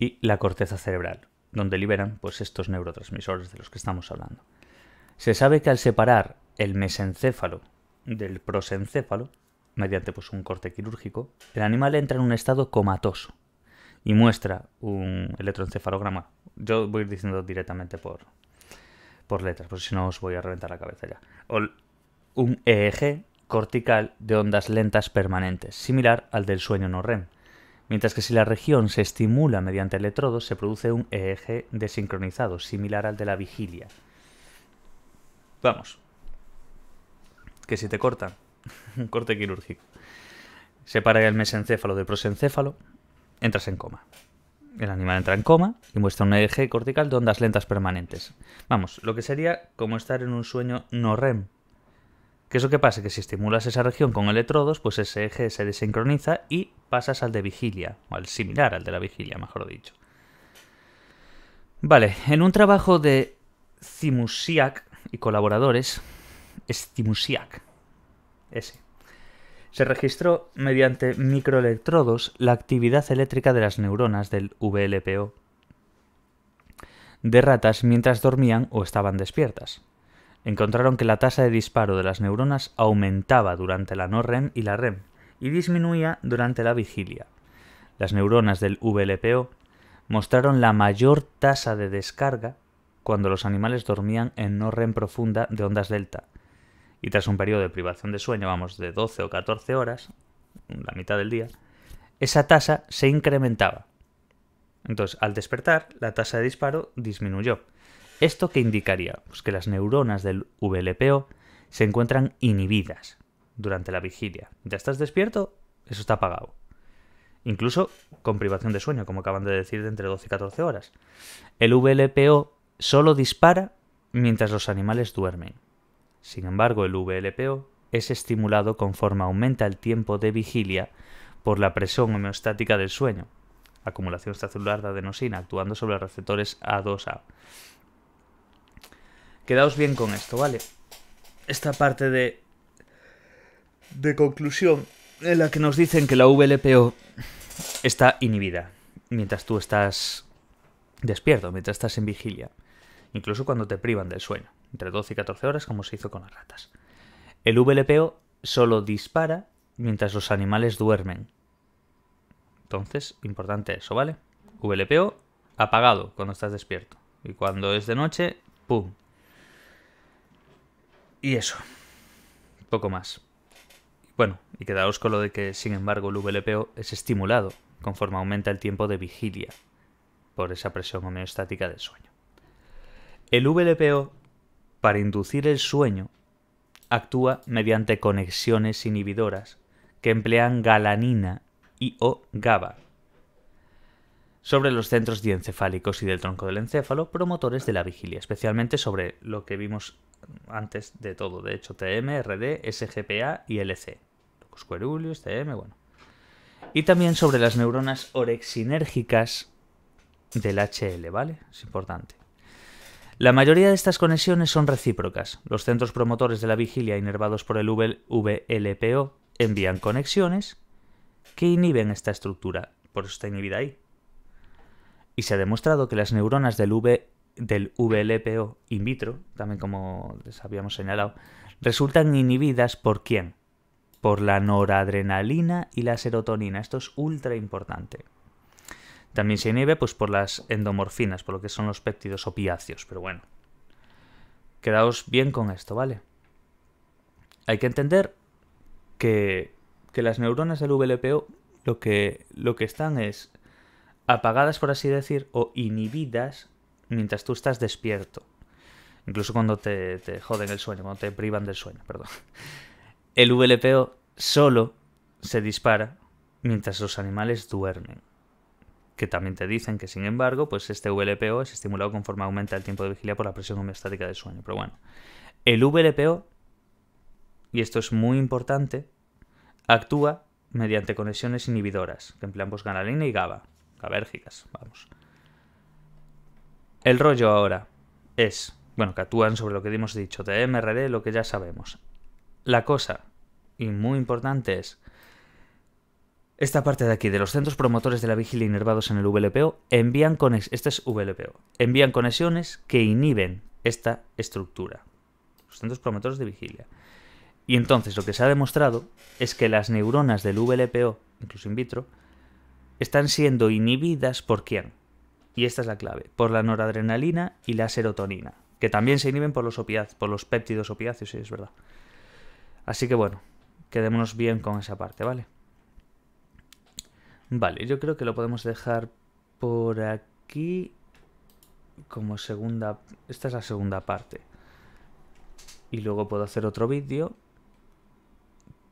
y la corteza cerebral, donde liberan pues, estos neurotransmisores de los que estamos hablando. Se sabe que al separar el mesencéfalo del prosencéfalo, mediante pues, un corte quirúrgico, el animal entra en un estado comatoso y muestra un electroencefalograma. Yo voy diciendo directamente por, por letras, porque si no os voy a reventar la cabeza ya. un EEG cortical de ondas lentas permanentes, similar al del sueño no REM. Mientras que si la región se estimula mediante electrodos, se produce un EEG desincronizado, similar al de la vigilia. Vamos. Que si te cortan, un corte quirúrgico, separa el mesencéfalo del prosencéfalo, entras en coma el animal entra en coma y muestra un eje cortical de ondas lentas permanentes. Vamos, lo que sería como estar en un sueño no REM. ¿Qué es lo que pasa? Que si estimulas esa región con electrodos, pues ese eje se desincroniza y pasas al de vigilia, o al similar al de la vigilia, mejor dicho. Vale, en un trabajo de Zimusiak y colaboradores, Stimusiak, ese, se registró mediante microelectrodos la actividad eléctrica de las neuronas del VLPO de ratas mientras dormían o estaban despiertas. Encontraron que la tasa de disparo de las neuronas aumentaba durante la no REM y la REM y disminuía durante la vigilia. Las neuronas del VLPO mostraron la mayor tasa de descarga cuando los animales dormían en no REM profunda de ondas delta, y tras un periodo de privación de sueño, vamos, de 12 o 14 horas, la mitad del día, esa tasa se incrementaba. Entonces, al despertar, la tasa de disparo disminuyó. ¿Esto qué indicaría? Pues que las neuronas del VLPO se encuentran inhibidas durante la vigilia. Ya estás despierto, eso está apagado. Incluso con privación de sueño, como acaban de decir, de entre 12 y 14 horas. El VLPO solo dispara mientras los animales duermen. Sin embargo, el VLPO es estimulado conforme aumenta el tiempo de vigilia por la presión homeostática del sueño, acumulación extracelular de adenosina actuando sobre los receptores A2A. Quedaos bien con esto, ¿vale? Esta parte de, de conclusión en la que nos dicen que la VLPO está inhibida mientras tú estás despierto, mientras estás en vigilia, incluso cuando te privan del sueño entre 12 y 14 horas, como se hizo con las ratas. El VLPO solo dispara mientras los animales duermen. Entonces, importante eso, ¿vale? VLPO apagado cuando estás despierto. Y cuando es de noche, ¡pum! Y eso. Poco más. Bueno, y quedaos con lo de que, sin embargo, el VLPO es estimulado conforme aumenta el tiempo de vigilia por esa presión homeostática del sueño. El VLPO para inducir el sueño, actúa mediante conexiones inhibidoras que emplean galanina y o GABA sobre los centros diencefálicos y del tronco del encéfalo, promotores de la vigilia, especialmente sobre lo que vimos antes de todo, de hecho, TM, RD, SGPA y LC. Locus TM, bueno. Y también sobre las neuronas orexinérgicas del HL, ¿vale? Es importante. La mayoría de estas conexiones son recíprocas. Los centros promotores de la vigilia inervados por el VLPO envían conexiones que inhiben esta estructura, por eso está inhibida ahí. Y se ha demostrado que las neuronas del, del VLPO in vitro, también como les habíamos señalado, resultan inhibidas por quién? Por la noradrenalina y la serotonina. Esto es ultra importante. También se inhibe pues, por las endomorfinas, por lo que son los péptidos opiáceos, pero bueno. Quedaos bien con esto, ¿vale? Hay que entender que, que las neuronas del VLPO lo que, lo que están es apagadas, por así decir, o inhibidas mientras tú estás despierto. Incluso cuando te, te joden el sueño, cuando te privan del sueño, perdón. El VLPO solo se dispara mientras los animales duermen que también te dicen que, sin embargo, pues este VLPO es estimulado conforme aumenta el tiempo de vigilia por la presión homeostática del sueño. Pero bueno, el VLPO, y esto es muy importante, actúa mediante conexiones inhibidoras, que emplean pues, ganarina y GABA, GABérgicas, vamos. El rollo ahora es, bueno, que actúan sobre lo que hemos dicho, de MRD, lo que ya sabemos. La cosa, y muy importante, es esta parte de aquí, de los centros promotores de la vigilia inervados en el VLPO, envían conexiones, este es VLPO, envían conexiones que inhiben esta estructura. Los centros promotores de vigilia. Y entonces lo que se ha demostrado es que las neuronas del VLPO, incluso in vitro, están siendo inhibidas por quién. Y esta es la clave, por la noradrenalina y la serotonina, que también se inhiben por los opiáceos, por los péptidos opiáceos, si es verdad. Así que bueno, quedémonos bien con esa parte, ¿vale? Vale, yo creo que lo podemos dejar por aquí como segunda... Esta es la segunda parte. Y luego puedo hacer otro vídeo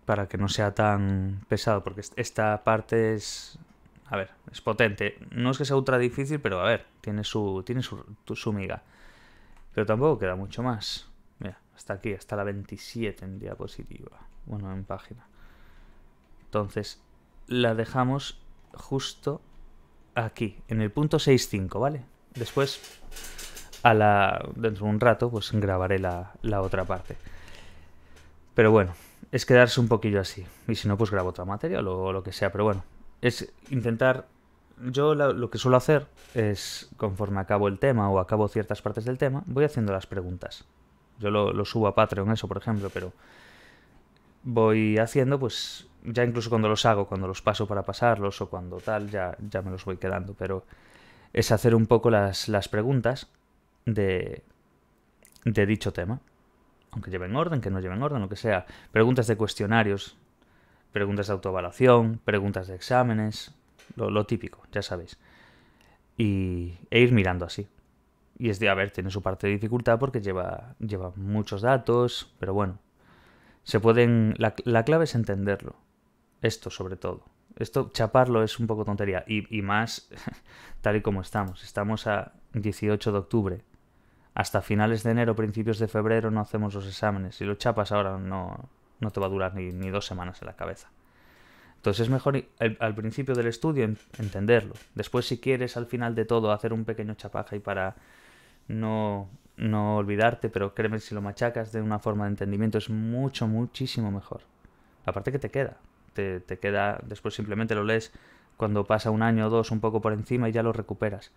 para que no sea tan pesado, porque esta parte es... A ver, es potente. No es que sea ultra difícil, pero a ver, tiene su, tiene su, su miga. Pero tampoco queda mucho más. Mira, hasta aquí, hasta la 27 en diapositiva. Bueno, en página. Entonces, la dejamos justo aquí, en el punto 6.5, ¿vale? Después, a la, dentro de un rato, pues grabaré la, otra parte. Pero bueno, es quedarse un poquillo así. Y si no, pues grabo otra materia o lo, que sea. Pero bueno, es intentar... Yo lo, que suelo hacer es, conforme acabo el tema o acabo ciertas partes del tema, voy haciendo las preguntas. Yo lo, lo subo a Patreon, eso, por ejemplo, pero voy haciendo, pues, ya incluso cuando los hago, cuando los paso para pasarlos o cuando tal, ya, ya me los voy quedando, pero es hacer un poco las, las preguntas de, de dicho tema. Aunque lleven orden, que no lleven orden, lo que sea. Preguntas de cuestionarios, preguntas de autoevaluación, preguntas de exámenes, lo, típico, ya sabéis. Y, e ir mirando así. Y es de, a ver, tiene su parte de dificultad porque lleva, lleva muchos datos, pero bueno, se pueden, la, la clave es entenderlo. Esto sobre todo. Esto, chaparlo es un poco tontería. Y, más tal y como estamos. Estamos a 18 de octubre. Hasta finales de enero, principios de febrero no hacemos los exámenes. Si lo chapas ahora no, no te va a durar ni, dos semanas en la cabeza. Entonces es mejor al principio del estudio entenderlo. Después si quieres al final de todo hacer un pequeño chapaje y para no, no olvidarte, pero créeme si lo machacas de una forma de entendimiento es mucho, muchísimo mejor. Aparte que te queda te, queda, después simplemente lo lees cuando pasa un año o dos un poco por encima y ya lo recuperas.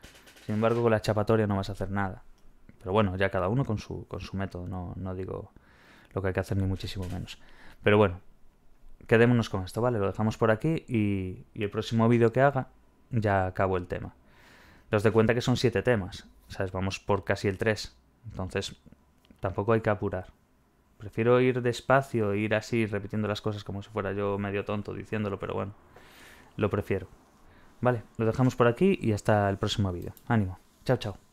Sin embargo, con la chapatoria no vas a hacer nada. Pero bueno, ya cada uno con su, con su método, no, digo lo que hay que hacer ni muchísimo menos. Pero bueno, quedémonos con esto, ¿vale? Lo dejamos por aquí y, el próximo vídeo que haga ya acabo el tema. Los de cuenta que son siete temas, ¿sabes? Vamos por casi el tres, entonces tampoco hay que apurar. Prefiero ir despacio, e ir así repitiendo las cosas como si fuera yo medio tonto diciéndolo, pero bueno, lo prefiero. Vale, lo dejamos por aquí y hasta el próximo vídeo. Ánimo. Chao, chao.